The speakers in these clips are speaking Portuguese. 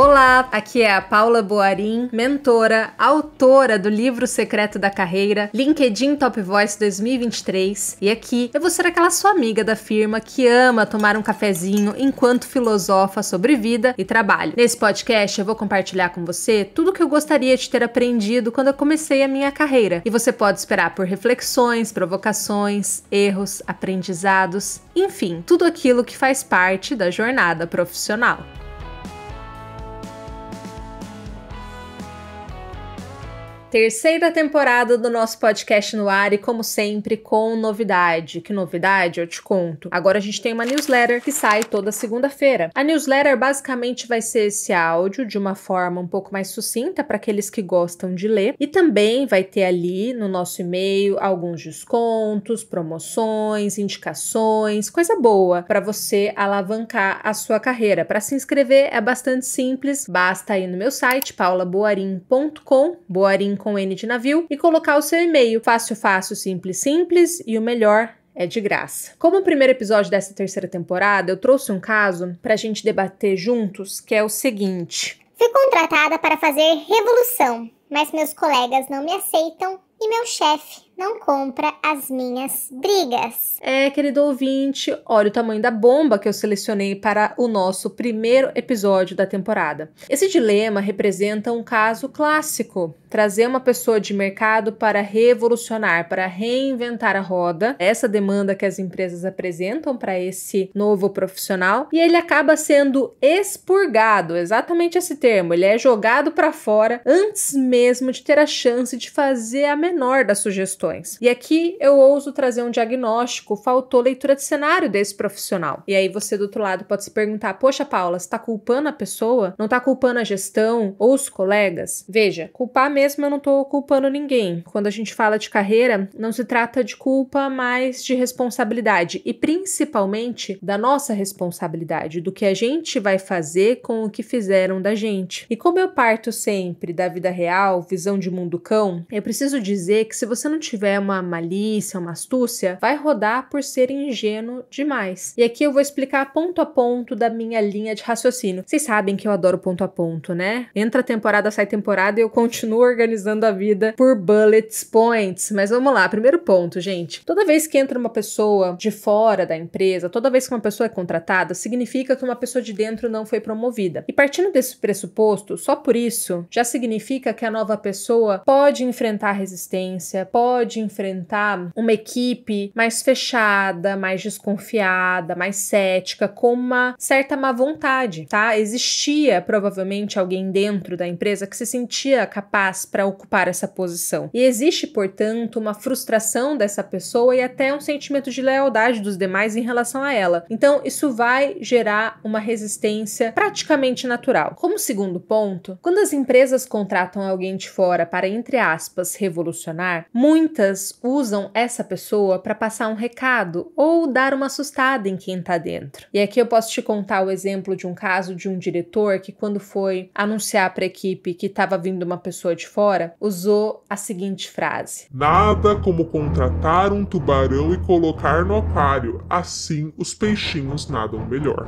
Olá, aqui é a Paula Boarim, mentora, autora do livro Secreto da Carreira, LinkedIn Top Voice 2023, e aqui eu vou ser aquela sua amiga da firma que ama tomar um cafezinho enquanto filosofa sobre vida e trabalho. Nesse podcast eu vou compartilhar com você tudo que eu gostaria de ter aprendido quando eu comecei a minha carreira, e você pode esperar por reflexões, provocações, erros, aprendizados, enfim, tudo aquilo que faz parte da jornada profissional. Terceira temporada do nosso podcast no ar e, como sempre, com novidade. Que novidade? Eu te conto. Agora a gente tem uma newsletter que sai toda segunda-feira. A newsletter basicamente vai ser esse áudio de uma forma um pouco mais sucinta para aqueles que gostam de ler e também vai ter ali no nosso e-mail alguns descontos, promoções, indicações, coisa boa para você alavancar a sua carreira. Para se inscrever é bastante simples, basta ir no meu site paulaboarim.com, boarim com N de navio e colocar o seu e-mail. Fácil, fácil, simples, simples e o melhor é de graça. Como o primeiro episódio dessa terceira temporada, eu trouxe um caso para a gente debater juntos, que é o seguinte. Fui contratada para fazer revolução, mas meus colegas não me aceitam e meu chefe não compra as minhas brigas. É, querido ouvinte, olha o tamanho da bomba que eu selecionei para o nosso primeiro episódio da temporada. Esse dilema representa um caso clássico. Trazer uma pessoa de mercado para revolucionar, para reinventar a roda, essa demanda que as empresas apresentam para esse novo profissional, e ele acaba sendo expurgado, exatamente esse termo, ele é jogado para fora antes mesmo de ter a chance de fazer a menor das sugestões questões. E aqui eu ouso trazer um diagnóstico, faltou leitura de cenário desse profissional. E aí você do outro lado pode se perguntar: "Poxa, Paula, você está culpando a pessoa? Não está culpando a gestão ou os colegas?" Veja, culpar mesmo eu não estou culpando ninguém. Quando a gente fala de carreira, não se trata de culpa, mas de responsabilidade e principalmente da nossa responsabilidade, do que a gente vai fazer com o que fizeram da gente. E como eu parto sempre da vida real, visão de mundo cão, eu preciso dizer que se você não tiver tiver uma malícia, uma astúcia, vai rodar por ser ingênuo demais. E aqui eu vou explicar ponto a ponto da minha linha de raciocínio. Vocês sabem que eu adoro ponto a ponto, né? Entra temporada, sai temporada e eu continuo organizando a vida por bullets points. Mas vamos lá, primeiro ponto, gente. Toda vez que entra uma pessoa de fora da empresa, toda vez que uma pessoa é contratada, significa que uma pessoa de dentro não foi promovida. E partindo desse pressuposto, só por isso já significa que a nova pessoa pode enfrentar resistência, pode pode enfrentar uma equipe mais fechada, mais desconfiada, mais cética, com uma certa má vontade, tá? Existia provavelmente alguém dentro da empresa que se sentia capaz para ocupar essa posição. E existe, portanto, uma frustração dessa pessoa e até um sentimento de lealdade dos demais em relação a ela. Então, isso vai gerar uma resistência praticamente natural. Como segundo ponto, quando as empresas contratam alguém de fora para, entre aspas, revolucionar, muito muitas usam essa pessoa para passar um recado ou dar uma assustada em quem está dentro. E aqui eu posso te contar o exemplo de um caso de um diretor que, quando foi anunciar para a equipe que estava vindo uma pessoa de fora, usou a seguinte frase: Nada como contratar um tubarão e colocar no aquário, assim os peixinhos nadam melhor.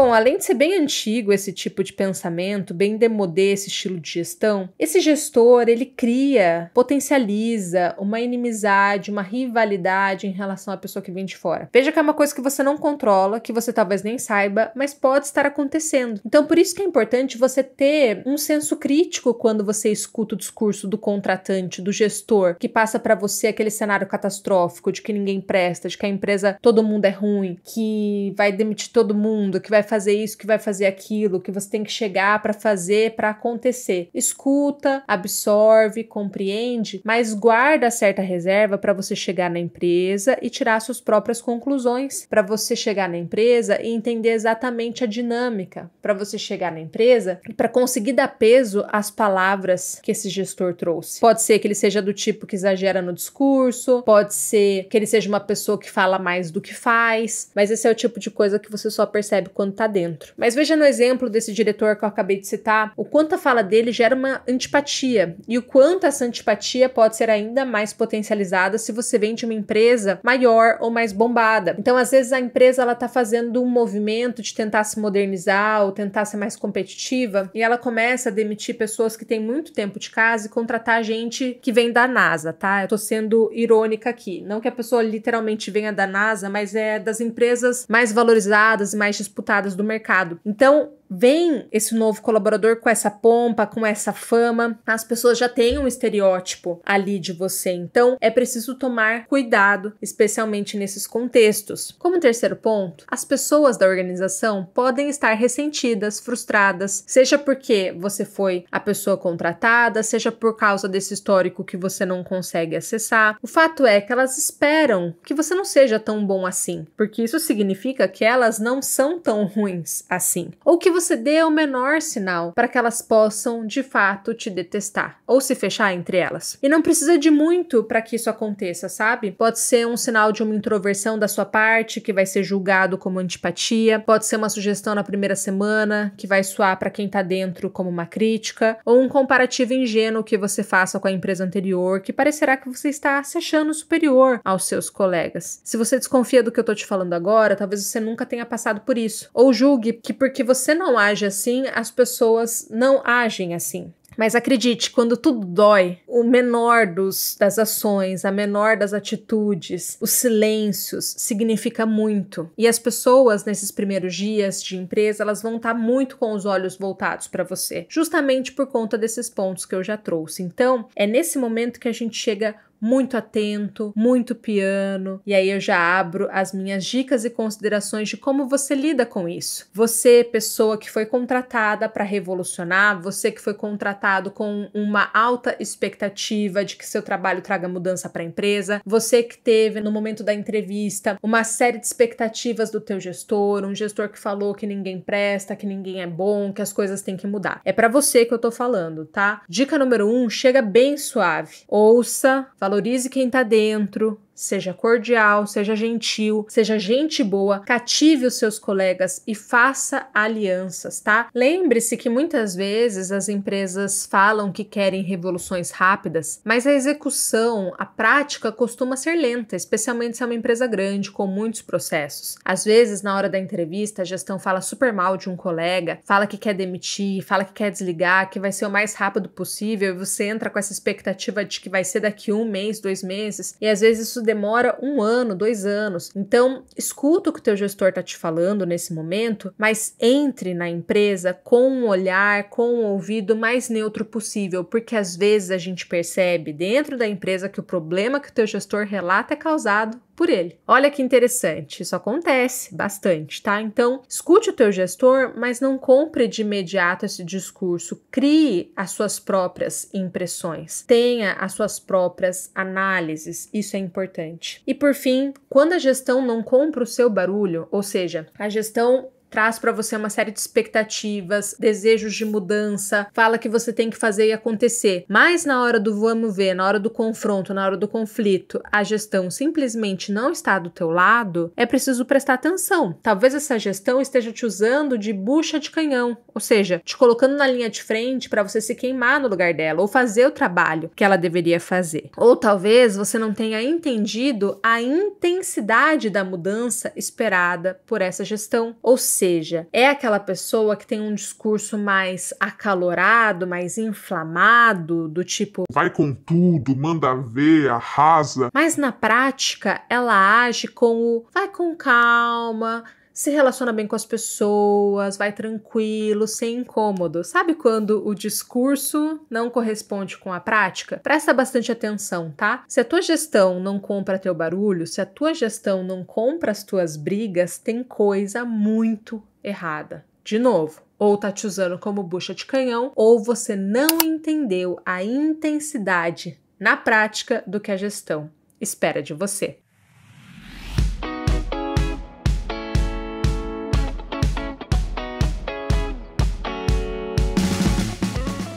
Bom, além de ser bem antigo esse tipo de pensamento, bem demodê esse estilo de gestão, esse gestor ele cria, potencializa uma inimizade, uma rivalidade em relação à pessoa que vem de fora. Veja que é uma coisa que você não controla, que você talvez nem saiba, mas pode estar acontecendo. Então, por isso que é importante você ter um senso crítico quando você escuta o discurso do contratante, do gestor, que passa para você aquele cenário catastrófico de que ninguém presta, de que a empresa todo mundo é ruim, que vai demitir todo mundo, que vai fazer isso, que vai fazer aquilo, que você tem que chegar para fazer para acontecer. Escuta, absorve, compreende, mas guarda certa reserva para você chegar na empresa e tirar suas próprias conclusões, para você chegar na empresa e entender exatamente a dinâmica, para você chegar na empresa e para conseguir dar peso às palavras que esse gestor trouxe. Pode ser que ele seja do tipo que exagera no discurso, pode ser que ele seja uma pessoa que fala mais do que faz, mas esse é o tipo de coisa que você só percebe quando quando tá dentro. Mas veja no exemplo desse diretor que eu acabei de citar, o quanto a fala dele gera uma antipatia e o quanto essa antipatia pode ser ainda mais potencializada se você vem de uma empresa maior ou mais bombada. Então, às vezes a empresa ela tá fazendo um movimento de tentar se modernizar ou tentar ser mais competitiva e ela começa a demitir pessoas que têm muito tempo de casa e contratar gente que vem da NASA, tá? Eu tô sendo irônica aqui, não que a pessoa literalmente venha da NASA, mas é das empresas mais valorizadas e mais disputadas do mercado. Então, vem esse novo colaborador com essa pompa, com essa fama, as pessoas já têm um estereótipo ali de você. Então, é preciso tomar cuidado, especialmente nesses contextos. Como terceiro ponto, as pessoas da organização podem estar ressentidas, frustradas, seja porque você foi a pessoa contratada, seja por causa desse histórico que você não consegue acessar. O fato é que elas esperam que você não seja tão bom assim, porque isso significa que elas não são tão ruins assim, ou que você dê o menor sinal para que elas possam de fato te detestar ou se fechar entre elas. E não precisa de muito para que isso aconteça, sabe? Pode ser um sinal de uma introversão da sua parte que vai ser julgado como antipatia, pode ser uma sugestão na primeira semana que vai soar para quem tá dentro como uma crítica, ou um comparativo ingênuo que você faça com a empresa anterior que parecerá que você está se achando superior aos seus colegas. Se você desconfia do que eu tô te falando agora, talvez você nunca tenha passado por isso, ou julgue que porque você não não age assim, as pessoas não agem assim. Mas acredite, quando tudo dói, o menor dos, das ações, a menor das atitudes, os silêncios significa muito. E as pessoas nesses primeiros dias de empresa, elas vão estar tá muito com os olhos voltados para você, justamente por conta desses pontos que eu já trouxe. Então, é nesse momento que a gente chega muito atento, muito piano. E aí eu já abro as minhas dicas e considerações de como você lida com isso. Você, pessoa que foi contratada para revolucionar, você que foi contratado com uma alta expectativa de que seu trabalho traga mudança para a empresa, você que teve no momento da entrevista uma série de expectativas do teu gestor, um gestor que falou que ninguém presta, que ninguém é bom, que as coisas têm que mudar. É para você que eu tô falando, tá? Dica número um, chega bem suave. Ouça, fala Valorize quem está dentro, Seja cordial, seja gentil, seja gente boa, cative os seus colegas e faça alianças, tá? Lembre-se que muitas vezes as empresas falam que querem revoluções rápidas, mas a execução, a prática costuma ser lenta, especialmente se é uma empresa grande com muitos processos. Às vezes, na hora da entrevista, a gestão fala super mal de um colega, fala que quer demitir, fala que quer desligar, que vai ser o mais rápido possível e você entra com essa expectativa de que vai ser daqui um mês, dois meses, e às vezes isso demora um ano, dois anos. Então, escuta o que o teu gestor está te falando nesse momento, mas entre na empresa com um olhar, com um ouvido mais neutro possível, porque às vezes a gente percebe dentro da empresa que o problema que o teu gestor relata é causado por ele. Olha que interessante, isso acontece bastante, tá? Então, escute o teu gestor, mas não compre de imediato esse discurso. Crie as suas próprias impressões, tenha as suas próprias análises, isso é importante. E por fim, quando a gestão não compra o seu barulho, ou seja, a gestão traz para você uma série de expectativas, desejos de mudança, fala que você tem que fazer e acontecer. Mas na hora do vamos ver, na hora do confronto, na hora do conflito, a gestão simplesmente não está do teu lado, é preciso prestar atenção. Talvez essa gestão esteja te usando de bucha de canhão, ou seja, te colocando na linha de frente para você se queimar no lugar dela ou fazer o trabalho que ela deveria fazer. Ou talvez você não tenha entendido a intensidade da mudança esperada por essa gestão, ou seja, é aquela pessoa que tem um discurso mais acalorado, mais inflamado, do tipo vai com tudo, manda ver, arrasa. Mas na prática, ela age com o vai com calma, se relaciona bem com as pessoas, vai tranquilo, sem incômodo. Sabe quando o discurso não corresponde com a prática? Presta bastante atenção, tá? Se a tua gestão não compra teu barulho, se a tua gestão não compra as tuas brigas, tem coisa muito errada. De novo, ou tá te usando como bucha de canhão, ou você não entendeu a intensidade na prática do que a gestão espera de você.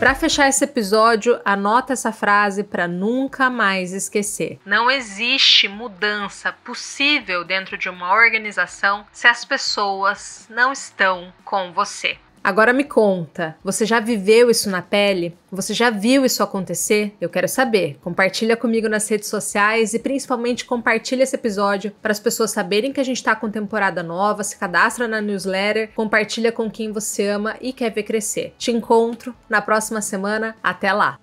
Para fechar esse episódio, anota essa frase para nunca mais esquecer. Não existe mudança possível dentro de uma organização se as pessoas não estão com você. Agora me conta, você já viveu isso na pele? Você já viu isso acontecer? Eu quero saber. Compartilha comigo nas redes sociais e principalmente compartilha esse episódio para as pessoas saberem que a gente está com temporada nova, se cadastra na newsletter, compartilha com quem você ama e quer ver crescer. Te encontro na próxima semana. Até lá!